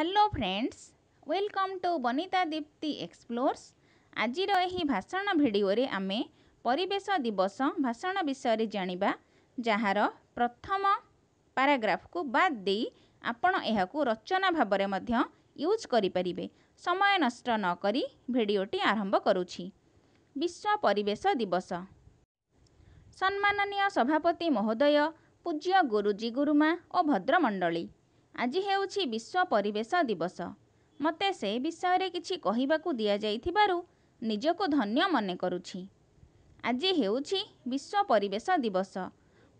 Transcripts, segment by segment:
hello friends welcome to Banita Dipti explores ଆଜିର ଏହି ଭାଷଣ ଭିଡ଼ିଓରେ ଆମେ ପରିବେଶ ଦିବସ ଭାଷଣ ବିଷୟରେ ଜାଣିବା ଯାହାର ପ୍ରଥମ ପାରାଗ୍ରାଫକୁ ବାଦ୍ ଦେଇ ଆପଣ ଏହାକୁ ରଚନା ଭାବରେ ମଧ୍ୟ ୟୁଜ୍ କରିପାରିବେ ସମୟ ନଷ୍ଟ ନକରି ଭିଡ଼ିଓଟି ଆରମ୍ଭ କରୁଛି ବିଶ୍ୱ ପରିବେଶ ଦିବସ ସମ୍ମାନନୀୟ ସଭାପତି ମହୋଦୟ ପୂଜ୍ୟ ଗୁରୁଜୀ ଗୁରୁମା ଓ ଭଦ୍ରମଣ୍ଡଳୀ ଆଜି ହେଉଛି ବିଶ୍ୱ ପରିବେଶ ଦିବସ ମୋତେ ସେ ବିଷୟରେ କିଛି କହିବାକୁ ଦିଆଯାଇଥିବାରୁ ନିଜକୁ ଧନ୍ୟ ମନେ କରୁଛି ଆଜି ହେଉଛି ବିଶ୍ୱ ପରିବେଶ ଦିବସ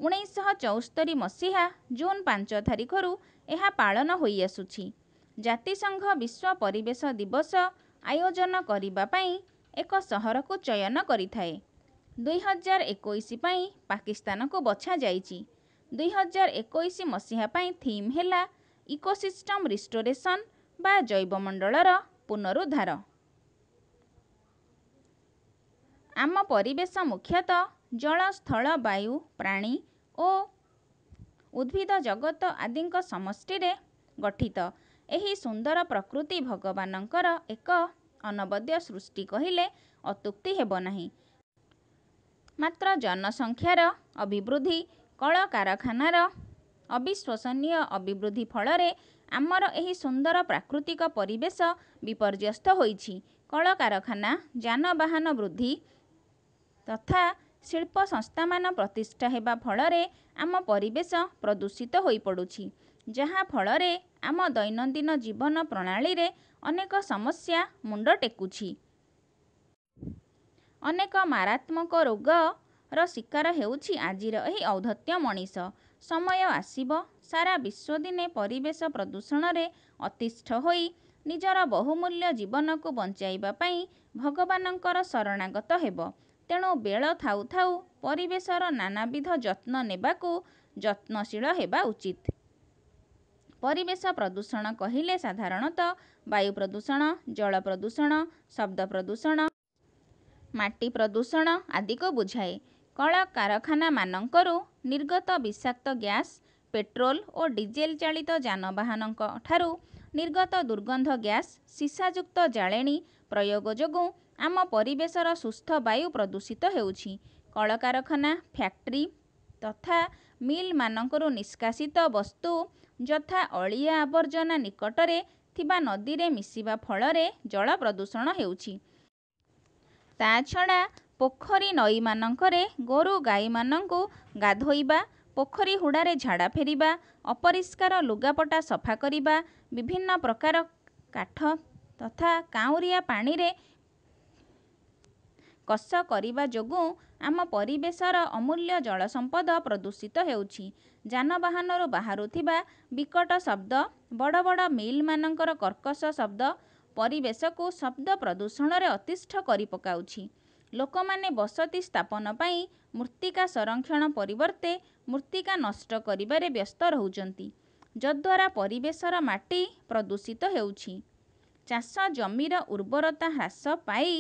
ଉଣେଇଶହ ଚଉସ୍ତରି ମସିହା ଜୁନ୍ ପାଞ୍ଚ ତାରିଖରୁ ଏହା ପାଳନ ହୋଇଆସୁଛି ଜାତିସଂଘ ବିଶ୍ୱ ପରିବେଶ ଦିବସ ଆୟୋଜନ କରିବା ପାଇଁ ଏକ ସହରକୁ ଚୟନ କରିଥାଏ ଦୁଇହଜାର ଏକୋଇଶ ପାଇଁ ପାକିସ୍ତାନକୁ ବଛାଯାଇଛି ଦୁଇହଜାର ଏକୋଇଶ ମସିହା ପାଇଁ ଥିମ୍ ହେଲା ଇକୋସିଷ୍ଟମ୍ ରିଷ୍ଟୋରେସନ୍ ବା ଜୈବମଣ୍ଡଳର ପୁନରୁଦ୍ଧାର ଆମ ପରିବେଶ ମୁଖ୍ୟତଃ ଜଳ ସ୍ଥଳ ବାୟୁ ପ୍ରାଣୀ ଓ ଉଦ୍ଭିଦ ଜଗତ ଆଦିଙ୍କ ସମଷ୍ଟିରେ ଗଠିତ ଏହି ସୁନ୍ଦର ପ୍ରକୃତି ଭଗବାନଙ୍କର ଏକ ଅନବଦ୍ୟ ସୃଷ୍ଟି କହିଲେ ଅତ୍ୟୁକ୍ତି ହେବ ନାହିଁ ମାତ୍ର ଜନସଂଖ୍ୟାର ଅଭିବୃଦ୍ଧି କଳକାରଖାନାର ଅବିଶ୍ୱସନୀୟ ଅଭିବୃଦ୍ଧି ଫଳରେ ଆମର ଏହି ସୁନ୍ଦର ପ୍ରାକୃତିକ ପରିବେଶ ବିପର୍ଯ୍ୟସ୍ତ ହୋଇଛି କଳକାରଖାନା ଯାନବାହନ ବୃଦ୍ଧି ତଥା ଶିଳ୍ପ ସଂସ୍ଥାମାନ ପ୍ରତିଷ୍ଠା ହେବା ଫଳରେ ଆମ ପରିବେଶ ପ୍ରଦୂଷିତ ହୋଇପଡ଼ୁଛି ଯାହାଫଳରେ ଆମ ଦୈନନ୍ଦିନ ଜୀବନ ପ୍ରଣାଳୀରେ ଅନେକ ସମସ୍ୟା ମୁଣ୍ଡ ଟେକୁଛି ଅନେକ ମାରାତ୍ମକ ରୋଗର ଶିକାର ହେଉଛି ଆଜିର ଏହି ଔଦ୍ଧତ୍ୟ ମଣିଷ ସମୟ ଆସିବ ସାରା ବିଶ୍ୱ ଦିନେ ପରିବେଶ ପ୍ରଦୂଷଣରେ ଅତିଷ୍ଠ ହୋଇ ନିଜର ବହୁମୂଲ୍ୟ ଜୀବନକୁ ବଞ୍ଚାଇବା ପାଇଁ ଭଗବାନଙ୍କର ଶରଣାଗତ ହେବ ତେଣୁ ବେଳ ଥାଉ ଥାଉ ପରିବେଶର ନାନାବିଧ ଯତ୍ନ ନେବାକୁ ଯତ୍ନଶୀଳ ହେବା ଉଚିତ ପରିବେଶ ପ୍ରଦୂଷଣ କହିଲେ ସାଧାରଣତଃ ବାୟୁ ପ୍ରଦୂଷଣ ଜଳ ପ୍ରଦୂଷଣ ଶବ୍ଦ ପ୍ରଦୂଷଣ ମାଟି ପ୍ରଦୂଷଣ ଆଦିକୁ ବୁଝାଏ କଳକାରଖାନାମାନଙ୍କରୁ ନିର୍ଗତ ବିଷାକ୍ତ ଗ୍ୟାସ୍ ପେଟ୍ରୋଲ୍ ଓ ଡିଜେଲ୍ ଚାଳିତ ଯାନବାହନଙ୍କ ଠାରୁ ନିର୍ଗତ ଦୁର୍ଗନ୍ଧ ଗ୍ୟାସ୍ ସିସାଯୁକ୍ତ ଜାଳେଣୀ ପ୍ରୟୋଗ ଯୋଗୁଁ ଆମ ପରିବେଶର ସୁସ୍ଥ ବାୟୁ ପ୍ରଦୂଷିତ ହେଉଛି କଳକାରଖାନା ଫ୍ୟାକ୍ଟ୍ରି ତଥା ମିଲ୍ମାନଙ୍କରୁ ନିଷ୍କାସିତ ବସ୍ତୁ ଯଥା ଅଳିଆ ଆବର୍ଜନା ନିକଟରେ ଥିବା ନଦୀରେ ମିଶିବା ଫଳରେ ଜଳ ପ୍ରଦୂଷଣ ହେଉଛି ତା ଛଡ଼ା ପୋଖରୀ ନଈମାନଙ୍କରେ ଗୋରୁ ଗାଈମାନଙ୍କୁ ଗାଧୋଇବା ପୋଖରୀ ହୁଡ଼ାରେ ଝାଡ଼ା ଫେରିବା ଅପରିଷ୍କାର ଲୁଗାପଟା ସଫା କରିବା ବିଭିନ୍ନ ପ୍ରକାର କାଠ ତଥା କାଉଁରିଆ ପାଣିରେ କଷ କରିବା ଯୋଗୁଁ ଆମ ପରିବେଶର ଅମୂଲ୍ୟ ଜଳ ସମ୍ପଦ ପ୍ରଦୂଷିତ ହେଉଛି ଯାନବାହନରୁ ବାହାରୁଥିବା ବିକଟ ଶବ୍ଦ ବଡ଼ ବଡ଼ ମିଲ୍ମାନଙ୍କର କର୍କଶ ଶବ୍ଦ ପରିବେଶକୁ ଶବ୍ଦ ପ୍ରଦୂଷଣରେ ଅତିଷ୍ଠ କରିପକାଉଛି ଲୋକମାନେ ବସତି ସ୍ଥାପନ ପାଇଁ ମୃତ୍ତିକା ସଂରକ୍ଷଣ ପରିବର୍ତ୍ତେ ମୃତ୍ତିକା ନଷ୍ଟ କରିବାରେ ବ୍ୟସ୍ତ ରହୁଛନ୍ତି ଯଦ୍ୱାରା ପରିବେଶର ମାଟି ପ୍ରଦୂଷିତ ହେଉଛି ଚାଷ ଜମିର ଉର୍ବରତା ହ୍ରାସ ପାଇ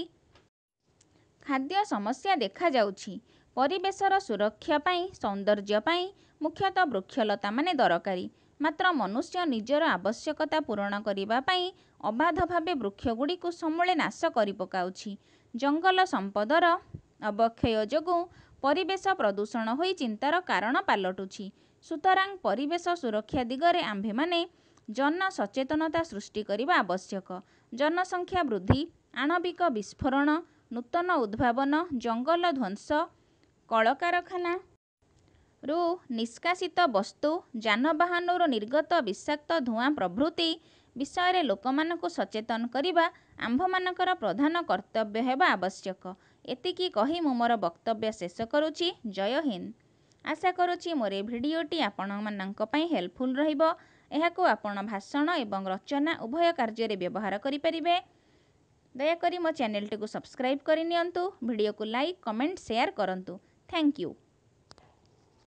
ଖାଦ୍ୟ ସମସ୍ୟା ଦେଖାଯାଉଛି ପରିବେଶର ସୁରକ୍ଷା ପାଇଁ ସୌନ୍ଦର୍ଯ୍ୟ ପାଇଁ ମୁଖ୍ୟତଃ ବୃକ୍ଷଲତା ମାନେ ଦରକାରୀ ମାତ୍ର ମନୁଷ୍ୟ ନିଜର ଆବଶ୍ୟକତା ପୂରଣ କରିବା ପାଇଁ ଅବାଧ ଭାବେ ବୃକ୍ଷଗୁଡ଼ିକୁ ସମୂଳେ ନାଶ କରିପକାଉଛି ଜଙ୍ଗଲ ସମ୍ପଦର ଅବକ୍ଷୟ ଯୋଗୁଁ ପରିବେଶ ପ୍ରଦୂଷଣ ହୋଇ ଚିନ୍ତାର କାରଣ ପାଲଟୁଛି ସୁତରାଂ ପରିବେଶ ସୁରକ୍ଷା ଦିଗରେ ଆମ୍ଭେମାନେ ଜନସଚେତନତା ସୃଷ୍ଟି କରିବା ଆବଶ୍ୟକ ଜନସଂଖ୍ୟା ବୃଦ୍ଧି ଆଣବିକ ବିସ୍ଫୋରଣ ନୂତନ ଉଦ୍ଭାବନ ଜଙ୍ଗଲ ଧ୍ୱଂସ କଳକାରଖାନା ରୁ ନିଷ୍କାସିତ ବସ୍ତୁ ଯାନବାହନରୁ ନିର୍ଗତ ବିଷାକ୍ତ ଧୂଆଁ ପ୍ରଭୃତି ବିଷୟରେ ଲୋକମାନଙ୍କୁ ସଚେତନ କରିବା ଆମ୍ଭମାନଙ୍କର ପ୍ରଧାନ କର୍ତ୍ତବ୍ୟ ହେବା ଆବଶ୍ୟକ ଏତିକି କହି ମୁଁ ମୋର ବକ୍ତବ୍ୟ ଶେଷ କରୁଛି ଜୟ ହିନ୍ଦ ଆଶା କରୁଛି ମୋର ଏହି ଭିଡ଼ିଓଟି ଆପଣମାନଙ୍କ ପାଇଁ ହେଲ୍ପଫୁଲ୍ ରହିବ ଏହାକୁ ଆପଣ ଭାଷଣ ଏବଂ ରଚନା ଉଭୟ କାର୍ଯ୍ୟରେ ବ୍ୟବହାର କରିପାରିବେ ଦୟାକରି ମୋ ଚ୍ୟାନେଲ୍ଟିକୁ ସବସ୍କ୍ରାଇବ୍ କରିନିଅନ୍ତୁ ଭିଡ଼ିଓକୁ ଲାଇକ୍ କମେଣ୍ଟ ସେୟାର କରନ୍ତୁ ଥ୍ୟାଙ୍କ ୟୁ